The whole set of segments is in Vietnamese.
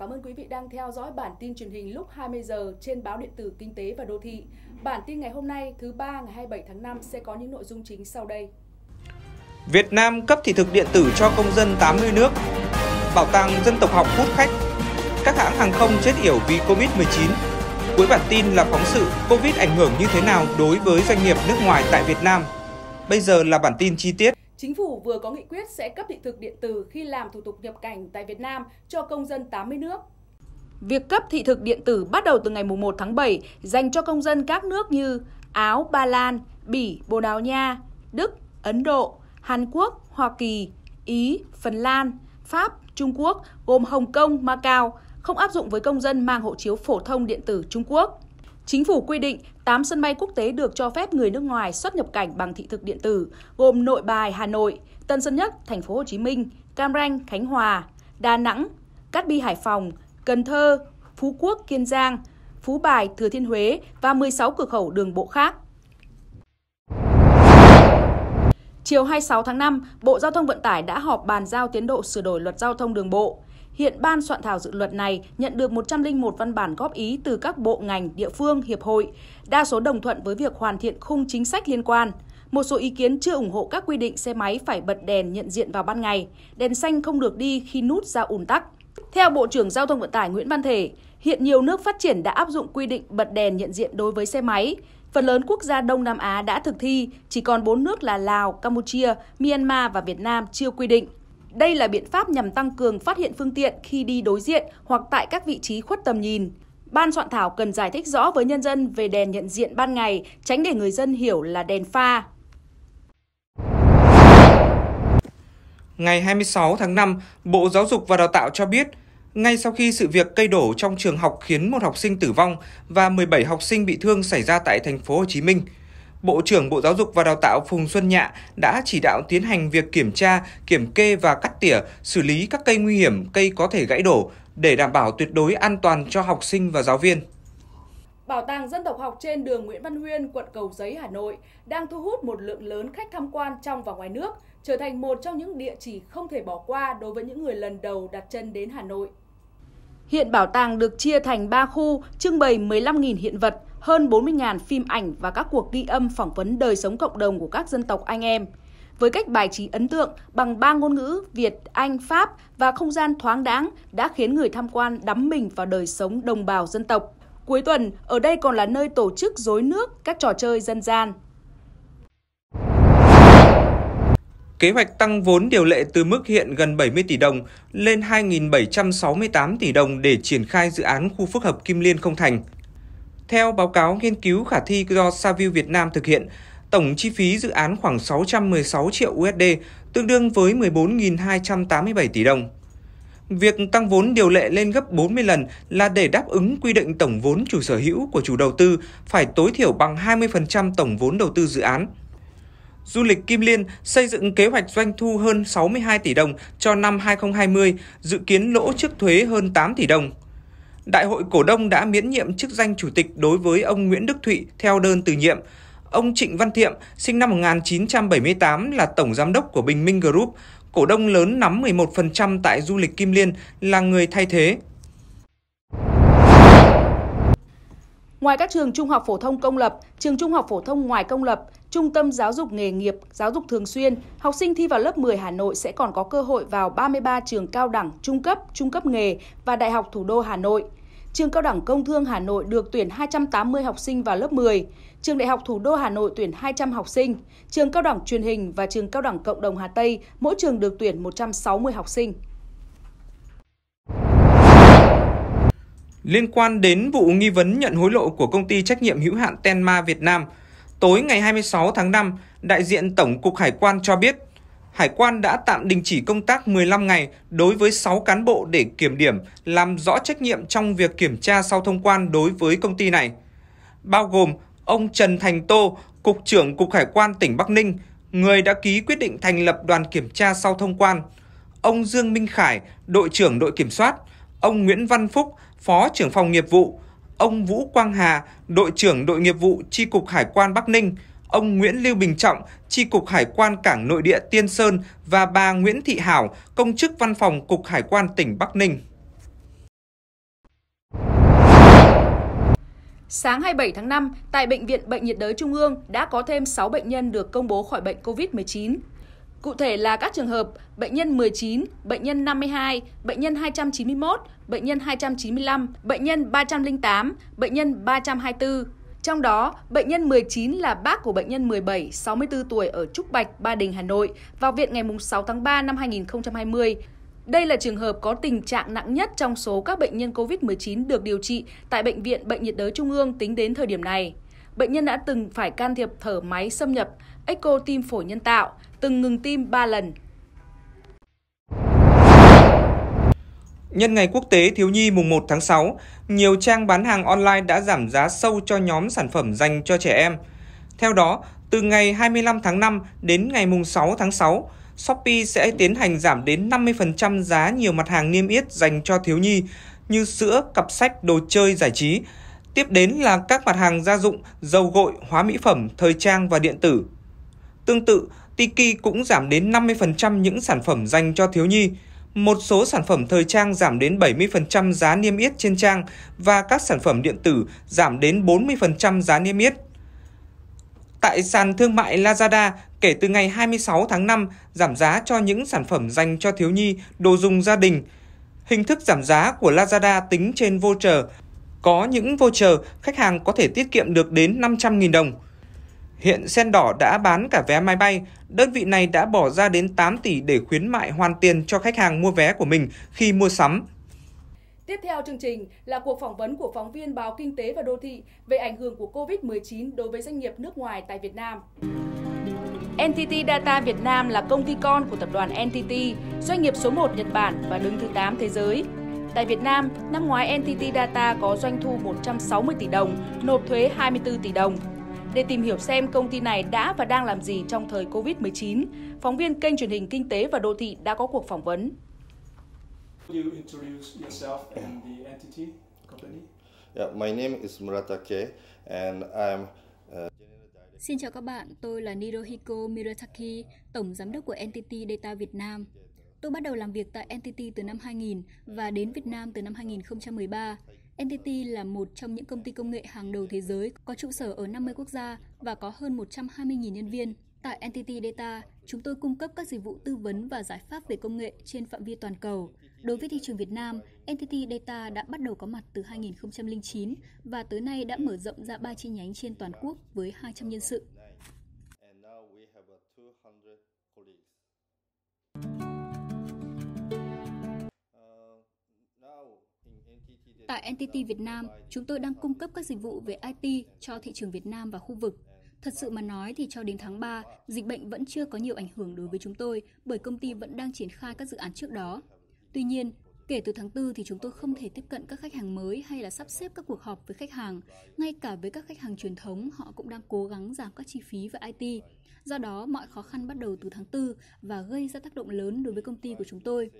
cảm ơn quý vị đang theo dõi bản tin truyền hình lúc 20 giờ trên báo điện tử Kinh tế và Đô thị. Bản tin ngày hôm nay thứ ba ngày 27 tháng 5 sẽ có những nội dung chính sau đây. Việt Nam cấp thị thực điện tử cho công dân 80 nước. Bảo tàng dân tộc học hút khách. Các hãng hàng không chết yểu vì Covid-19. Cuối bản tin là phóng sự Covid ảnh hưởng như thế nào đối với doanh nghiệp nước ngoài tại Việt Nam. Bây giờ là bản tin chi tiết. Chính phủ vừa có nghị quyết sẽ cấp thị thực điện tử khi làm thủ tục nhập cảnh tại Việt Nam cho công dân 80 nước. Việc cấp thị thực điện tử bắt đầu từ ngày 1 tháng 7 dành cho công dân các nước như Áo, Ba Lan, Bỉ, Bồ Đào Nha, Đức, Ấn Độ, Hàn Quốc, Hoa Kỳ, Ý, Phần Lan, Pháp, Trung Quốc gồm Hồng Kông, Macau, không áp dụng với công dân mang hộ chiếu phổ thông điện tử Trung Quốc. Chính phủ quy định 8 sân bay quốc tế được cho phép người nước ngoài xuất nhập cảnh bằng thị thực điện tử, gồm Nội Bài, Hà Nội, Tân Sơn Nhất, Thành phố Hồ Chí Minh, Cam Ranh, Khánh Hòa, Đà Nẵng, Cát Bi, Hải Phòng, Cần Thơ, Phú Quốc, Kiên Giang, Phú Bài, Thừa Thiên Huế và 16 cửa khẩu đường bộ khác. Chiều 26 tháng 5, Bộ Giao thông Vận tải đã họp bàn giao tiến độ sửa đổi luật giao thông đường bộ. Hiện ban soạn thảo dự luật này nhận được 101 văn bản góp ý từ các bộ ngành, địa phương, hiệp hội, đa số đồng thuận với việc hoàn thiện khung chính sách liên quan. Một số ý kiến chưa ủng hộ các quy định xe máy phải bật đèn nhận diện vào ban ngày, đèn xanh không được đi khi nút ra ùn tắc. Theo Bộ trưởng Giao thông Vận tải Nguyễn Văn Thể, hiện nhiều nước phát triển đã áp dụng quy định bật đèn nhận diện đối với xe máy. Phần lớn quốc gia Đông Nam Á đã thực thi, chỉ còn 4 nước là Lào, Campuchia, Myanmar và Việt Nam chưa quy định. Đây là biện pháp nhằm tăng cường phát hiện phương tiện khi đi đối diện hoặc tại các vị trí khuất tầm nhìn. Ban soạn thảo cần giải thích rõ với nhân dân về đèn nhận diện ban ngày, tránh để người dân hiểu là đèn pha. Ngày 26 tháng 5, Bộ Giáo dục và Đào tạo cho biết, ngay sau khi sự việc cây đổ trong trường học khiến một học sinh tử vong và 17 học sinh bị thương xảy ra tại thành phố Hồ Chí Minh, Bộ trưởng Bộ Giáo dục và Đào tạo Phùng Xuân Nhạ đã chỉ đạo tiến hành việc kiểm tra, kiểm kê và cắt tỉa, xử lý các cây nguy hiểm, cây có thể gãy đổ để đảm bảo tuyệt đối an toàn cho học sinh và giáo viên. Bảo tàng dân tộc học trên đường Nguyễn Văn Huyên, quận Cầu Giấy, Hà Nội đang thu hút một lượng lớn khách tham quan trong và ngoài nước, trở thành một trong những địa chỉ không thể bỏ qua đối với những người lần đầu đặt chân đến Hà Nội. Hiện bảo tàng được chia thành 3 khu, trưng bày 15.000 hiện vật, hơn 40.000 phim ảnh và các cuộc ghi âm phỏng vấn đời sống cộng đồng của các dân tộc anh em. Với cách bài trí ấn tượng bằng ba ngôn ngữ Việt, Anh, Pháp và không gian thoáng đáng đã khiến người tham quan đắm mình vào đời sống đồng bào dân tộc. Cuối tuần, ở đây còn là nơi tổ chức rối nước, các trò chơi dân gian. Kế hoạch tăng vốn điều lệ từ mức hiện gần 70 tỷ đồng lên 2.768 tỷ đồng để triển khai dự án khu phức hợp Kim Liên không thành. Theo báo cáo nghiên cứu khả thi do Saville Việt Nam thực hiện, tổng chi phí dự án khoảng 616 triệu USD, tương đương với 14.287 tỷ đồng. Việc tăng vốn điều lệ lên gấp 40 lần là để đáp ứng quy định tổng vốn chủ sở hữu của chủ đầu tư phải tối thiểu bằng 20% tổng vốn đầu tư dự án. Du lịch Kim Liên xây dựng kế hoạch doanh thu hơn 62 tỷ đồng cho năm 2020, dự kiến lỗ trước thuế hơn 8 tỷ đồng. Đại hội cổ đông đã miễn nhiệm chức danh chủ tịch đối với ông Nguyễn Đức Thụy theo đơn từ nhiệm. Ông Trịnh Văn Thiệm, sinh năm 1978 là tổng giám đốc của Bình Minh Group, cổ đông lớn nắm 11% tại du lịch Kim Liên là người thay thế. Ngoài các trường trung học phổ thông công lập, trường trung học phổ thông ngoài công lập, trung tâm giáo dục nghề nghiệp, giáo dục thường xuyên, học sinh thi vào lớp 10 Hà Nội sẽ còn có cơ hội vào 33 trường cao đẳng, trung cấp, trung cấp nghề và Đại học Thủ đô Hà Nội. Trường Cao đẳng Công thương Hà Nội được tuyển 280 học sinh vào lớp 10, Trường Đại học Thủ đô Hà Nội tuyển 200 học sinh, Trường Cao đẳng Truyền hình và Trường Cao đẳng Cộng đồng Hà Tây mỗi trường được tuyển 160 học sinh. Liên quan đến vụ nghi vấn nhận hối lộ của công ty trách nhiệm hữu hạn Tenma Việt Nam, tối ngày 26 tháng 5, đại diện Tổng cục Hải quan cho biết, Hải quan đã tạm đình chỉ công tác 15 ngày đối với 6 cán bộ để kiểm điểm, làm rõ trách nhiệm trong việc kiểm tra sau thông quan đối với công ty này. Bao gồm ông Trần Thành Tô, Cục trưởng Cục Hải quan tỉnh Bắc Ninh, người đã ký quyết định thành lập đoàn kiểm tra sau thông quan, ông Dương Minh Khải, đội trưởng đội kiểm soát, ông Nguyễn Văn Phúc, Phó trưởng phòng nghiệp vụ, ông Vũ Quang Hà, đội trưởng đội nghiệp vụ Tri cục Hải quan Bắc Ninh, ông Nguyễn Lưu Bình Trọng, Tri cục Hải quan Cảng Nội địa Tiên Sơn và bà Nguyễn Thị Hảo, công chức văn phòng Cục Hải quan tỉnh Bắc Ninh. Sáng 27 tháng 5, tại Bệnh viện Bệnh nhiệt đới Trung ương đã có thêm 6 bệnh nhân được công bố khỏi bệnh COVID-19. Cụ thể là các trường hợp bệnh nhân 19, bệnh nhân 52, bệnh nhân 291, bệnh nhân 295, bệnh nhân 308, bệnh nhân 324. Trong đó, bệnh nhân 19 là bác của bệnh nhân 17, 64 tuổi ở Trúc Bạch, Ba Đình, Hà Nội, vào viện ngày 6 tháng 3 năm 2020. Đây là trường hợp có tình trạng nặng nhất trong số các bệnh nhân COVID-19 được điều trị tại Bệnh viện Bệnh nhiệt đới Trung ương tính đến thời điểm này bệnh nhân đã từng phải can thiệp thở máy xâm nhập, echo tim phổi nhân tạo, từng ngừng tim 3 lần. Nhân ngày quốc tế thiếu nhi mùng 1 tháng 6, nhiều trang bán hàng online đã giảm giá sâu cho nhóm sản phẩm dành cho trẻ em. Theo đó, từ ngày 25 tháng 5 đến ngày mùng 6 tháng 6, Shopee sẽ tiến hành giảm đến 50% giá nhiều mặt hàng niêm yết dành cho thiếu nhi như sữa, cặp sách, đồ chơi, giải trí, Tiếp đến là các mặt hàng gia dụng, dầu gội, hóa mỹ phẩm, thời trang và điện tử. Tương tự, Tiki cũng giảm đến 50% những sản phẩm dành cho thiếu nhi. Một số sản phẩm thời trang giảm đến 70% giá niêm yết trên trang và các sản phẩm điện tử giảm đến 40% giá niêm yết. Tại sàn thương mại Lazada, kể từ ngày 26 tháng 5, giảm giá cho những sản phẩm dành cho thiếu nhi, đồ dùng gia đình. Hình thức giảm giá của Lazada tính trên voucher có những voucher, khách hàng có thể tiết kiệm được đến 500.000 đồng. Hiện Sen Đỏ đã bán cả vé máy bay, đơn vị này đã bỏ ra đến 8 tỷ để khuyến mại hoàn tiền cho khách hàng mua vé của mình khi mua sắm. Tiếp theo chương trình là cuộc phỏng vấn của phóng viên báo Kinh tế và Đô thị về ảnh hưởng của COVID-19 đối với doanh nghiệp nước ngoài tại Việt Nam. NTT Data Việt Nam là công ty con của tập đoàn NTT, doanh nghiệp số 1 Nhật Bản và đứng thứ 8 thế giới. Tại Việt Nam, năm ngoái NTT Data có doanh thu 160 tỷ đồng, nộp thuế 24 tỷ đồng. Để tìm hiểu xem công ty này đã và đang làm gì trong thời Covid-19, phóng viên kênh truyền hình Kinh tế và Đô thị đã có cuộc phỏng vấn. Yeah, my name is Muratake and I'm uh, Xin chào các bạn, tôi là Nirohiko Mirataki, tổng giám đốc của NTT Data Việt Nam. Tôi bắt đầu làm việc tại NTT từ năm 2000 và đến Việt Nam từ năm 2013. NTT là một trong những công ty công nghệ hàng đầu thế giới có trụ sở ở 50 quốc gia và có hơn 120.000 nhân viên. Tại NTT Data, chúng tôi cung cấp các dịch vụ tư vấn và giải pháp về công nghệ trên phạm vi toàn cầu. Đối với thị trường Việt Nam, NTT Data đã bắt đầu có mặt từ 2009 và tới nay đã mở rộng ra 3 chi nhánh trên toàn quốc với 200 nhân sự. Tại NTT Việt Nam, chúng tôi đang cung cấp các dịch vụ về IT cho thị trường Việt Nam và khu vực. Thật sự mà nói thì cho đến tháng 3, dịch bệnh vẫn chưa có nhiều ảnh hưởng đối với chúng tôi bởi công ty vẫn đang triển khai các dự án trước đó. Tuy nhiên, kể từ tháng 4 thì chúng tôi không thể tiếp cận các khách hàng mới hay là sắp xếp các cuộc họp với khách hàng. Ngay cả với các khách hàng truyền thống, họ cũng đang cố gắng giảm các chi phí về IT. Do đó, mọi khó khăn bắt đầu từ tháng 4 và gây ra tác động lớn đối với công ty của chúng tôi.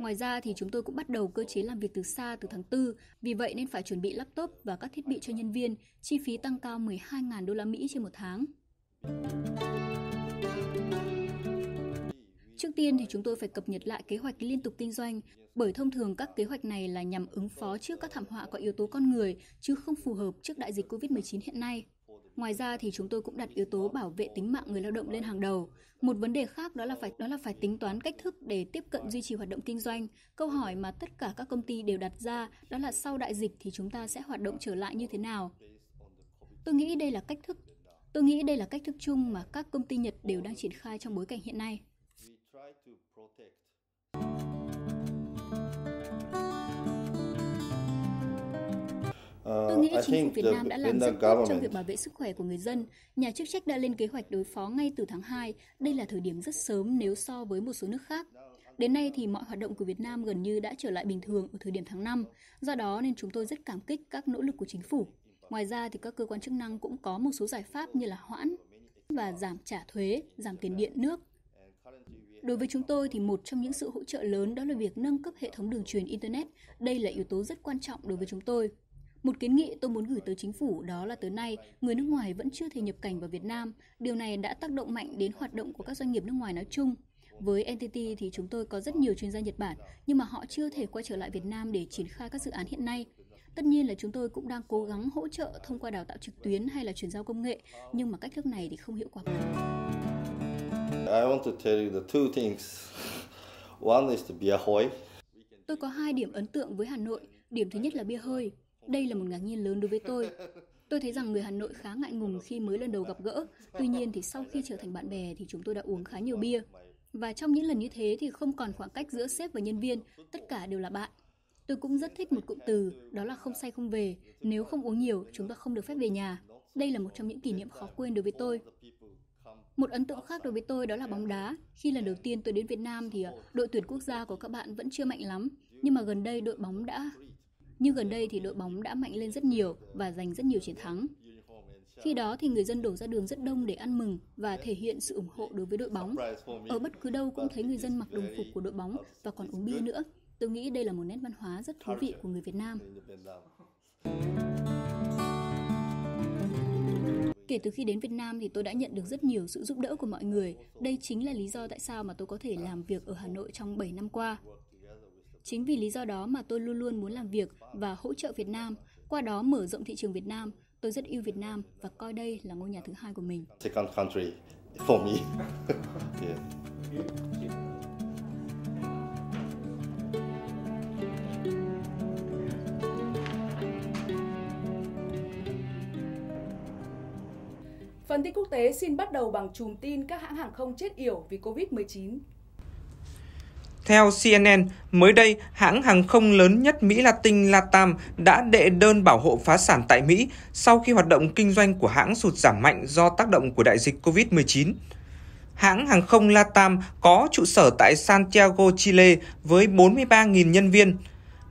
Ngoài ra thì chúng tôi cũng bắt đầu cơ chế làm việc từ xa từ tháng 4, vì vậy nên phải chuẩn bị laptop và các thiết bị cho nhân viên, chi phí tăng cao 12.000 đô la Mỹ trên một tháng. Trước tiên thì chúng tôi phải cập nhật lại kế hoạch liên tục kinh doanh, bởi thông thường các kế hoạch này là nhằm ứng phó trước các thảm họa có yếu tố con người chứ không phù hợp trước đại dịch Covid-19 hiện nay. Ngoài ra thì chúng tôi cũng đặt yếu tố bảo vệ tính mạng người lao động lên hàng đầu. Một vấn đề khác đó là phải đó là phải tính toán cách thức để tiếp cận duy trì hoạt động kinh doanh. Câu hỏi mà tất cả các công ty đều đặt ra đó là sau đại dịch thì chúng ta sẽ hoạt động trở lại như thế nào. Tôi nghĩ đây là cách thức Tôi nghĩ đây là cách thức chung mà các công ty Nhật đều đang triển khai trong bối cảnh hiện nay. nghĩ chính phủ Việt Nam đã làm rất tốt trong việc bảo vệ sức khỏe của người dân. Nhà chức trách đã lên kế hoạch đối phó ngay từ tháng 2. Đây là thời điểm rất sớm nếu so với một số nước khác. Đến nay thì mọi hoạt động của Việt Nam gần như đã trở lại bình thường ở thời điểm tháng 5, do đó nên chúng tôi rất cảm kích các nỗ lực của chính phủ. Ngoài ra thì các cơ quan chức năng cũng có một số giải pháp như là hoãn và giảm trả thuế, giảm tiền điện nước. Đối với chúng tôi thì một trong những sự hỗ trợ lớn đó là việc nâng cấp hệ thống đường truyền internet. Đây là yếu tố rất quan trọng đối với chúng tôi. Một kiến nghị tôi muốn gửi tới chính phủ đó là tới nay, người nước ngoài vẫn chưa thể nhập cảnh vào Việt Nam. Điều này đã tác động mạnh đến hoạt động của các doanh nghiệp nước ngoài nói chung. Với NTT thì chúng tôi có rất nhiều chuyên gia Nhật Bản, nhưng mà họ chưa thể quay trở lại Việt Nam để triển khai các dự án hiện nay. Tất nhiên là chúng tôi cũng đang cố gắng hỗ trợ thông qua đào tạo trực tuyến hay là chuyển giao công nghệ, nhưng mà cách thức này thì không hiệu quả. I want to tell you the two things. One is the bia hoi. Tôi có hai điểm ấn tượng với Hà Nội. Điểm thứ nhất là bia hơi, đây là một ngạc nhiên lớn đối với tôi. Tôi thấy rằng người Hà Nội khá ngại ngùng khi mới lần đầu gặp gỡ, tuy nhiên thì sau khi trở thành bạn bè thì chúng tôi đã uống khá nhiều bia. Và trong những lần như thế thì không còn khoảng cách giữa sếp và nhân viên, tất cả đều là bạn. Tôi cũng rất thích một cụm từ, đó là không say không về, nếu không uống nhiều chúng ta không được phép về nhà. Đây là một trong những kỷ niệm khó quên đối với tôi. Một ấn tượng khác đối với tôi đó là bóng đá. Khi lần đầu tiên tôi đến Việt Nam thì à, đội tuyển quốc gia của các bạn vẫn chưa mạnh lắm, nhưng mà gần đây đội bóng đã nhưng gần đây thì đội bóng đã mạnh lên rất nhiều và giành rất nhiều chiến thắng. Khi đó thì người dân đổ ra đường rất đông để ăn mừng và thể hiện sự ủng hộ đối với đội bóng. Ở bất cứ đâu cũng thấy người dân mặc đồng phục của đội bóng và còn uống bia nữa. Tôi nghĩ đây là một nét văn hóa rất thú vị của người Việt Nam. Kể từ khi đến Việt Nam thì tôi đã nhận được rất nhiều sự giúp đỡ của mọi người. Đây chính là lý do tại sao mà tôi có thể làm việc ở Hà Nội trong 7 năm qua. Chính vì lý do đó mà tôi luôn luôn muốn làm việc và hỗ trợ Việt Nam, qua đó mở rộng thị trường Việt Nam. Tôi rất yêu Việt Nam và coi đây là ngôi nhà thứ hai của mình. Second country for me. yeah. Phần tin quốc tế xin bắt đầu bằng chùm tin các hãng hàng không chết yểu vì Covid-19 theo CNN, mới đây, hãng hàng không lớn nhất Mỹ Latin LATAM đã đệ đơn bảo hộ phá sản tại Mỹ sau khi hoạt động kinh doanh của hãng sụt giảm mạnh do tác động của đại dịch COVID-19. Hãng hàng không LATAM có trụ sở tại Santiago, Chile với 43.000 nhân viên.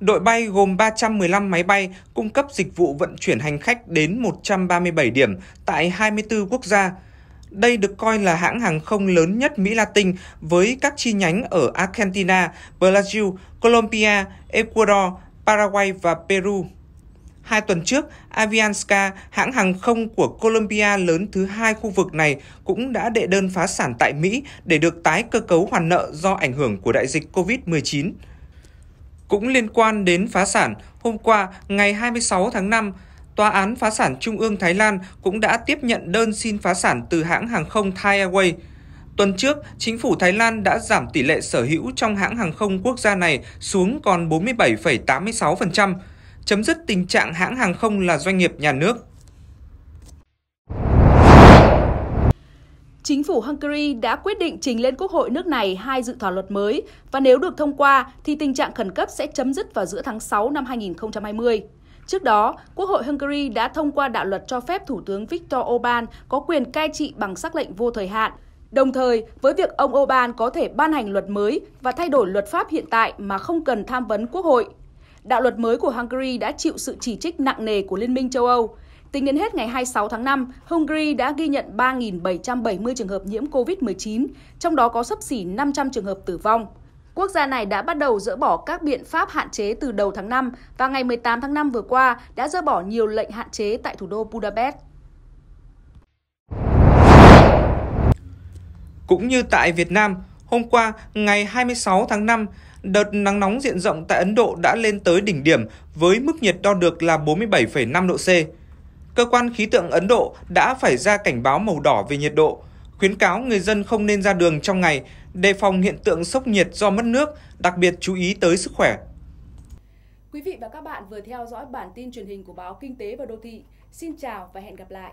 Đội bay gồm 315 máy bay cung cấp dịch vụ vận chuyển hành khách đến 137 điểm tại 24 quốc gia – đây được coi là hãng hàng không lớn nhất Mỹ Latin với các chi nhánh ở Argentina, Brazil, Colombia, Ecuador, Paraguay và Peru. Hai tuần trước, Avianca, hãng hàng không của Colombia lớn thứ hai khu vực này, cũng đã đệ đơn phá sản tại Mỹ để được tái cơ cấu hoàn nợ do ảnh hưởng của đại dịch COVID-19. Cũng liên quan đến phá sản, hôm qua, ngày 26 tháng 5, Tòa án phá sản Trung ương Thái Lan cũng đã tiếp nhận đơn xin phá sản từ hãng hàng không Thai Airways. Tuần trước, chính phủ Thái Lan đã giảm tỷ lệ sở hữu trong hãng hàng không quốc gia này xuống còn 47,86%, chấm dứt tình trạng hãng hàng không là doanh nghiệp nhà nước. Chính phủ Hungary đã quyết định trình lên Quốc hội nước này hai dự thảo luật mới và nếu được thông qua thì tình trạng khẩn cấp sẽ chấm dứt vào giữa tháng 6 năm 2020. Trước đó, Quốc hội Hungary đã thông qua đạo luật cho phép Thủ tướng Viktor Orbán có quyền cai trị bằng sắc lệnh vô thời hạn, đồng thời với việc ông Orbán có thể ban hành luật mới và thay đổi luật pháp hiện tại mà không cần tham vấn Quốc hội. Đạo luật mới của Hungary đã chịu sự chỉ trích nặng nề của Liên minh châu Âu. Tính đến hết ngày 26 tháng 5, Hungary đã ghi nhận 3.770 trường hợp nhiễm COVID-19, trong đó có sấp xỉ 500 trường hợp tử vong. Quốc gia này đã bắt đầu dỡ bỏ các biện pháp hạn chế từ đầu tháng 5 và ngày 18 tháng 5 vừa qua đã dỡ bỏ nhiều lệnh hạn chế tại thủ đô Budapest. Cũng như tại Việt Nam, hôm qua, ngày 26 tháng 5, đợt nắng nóng diện rộng tại Ấn Độ đã lên tới đỉnh điểm với mức nhiệt đo được là 47,5 độ C. Cơ quan khí tượng Ấn Độ đã phải ra cảnh báo màu đỏ về nhiệt độ, khuyến cáo người dân không nên ra đường trong ngày, đề phòng hiện tượng sốc nhiệt do mất nước, đặc biệt chú ý tới sức khỏe. Quý vị và các bạn vừa theo dõi bản tin truyền hình của báo Kinh tế và Đô thị. Xin chào và hẹn gặp lại!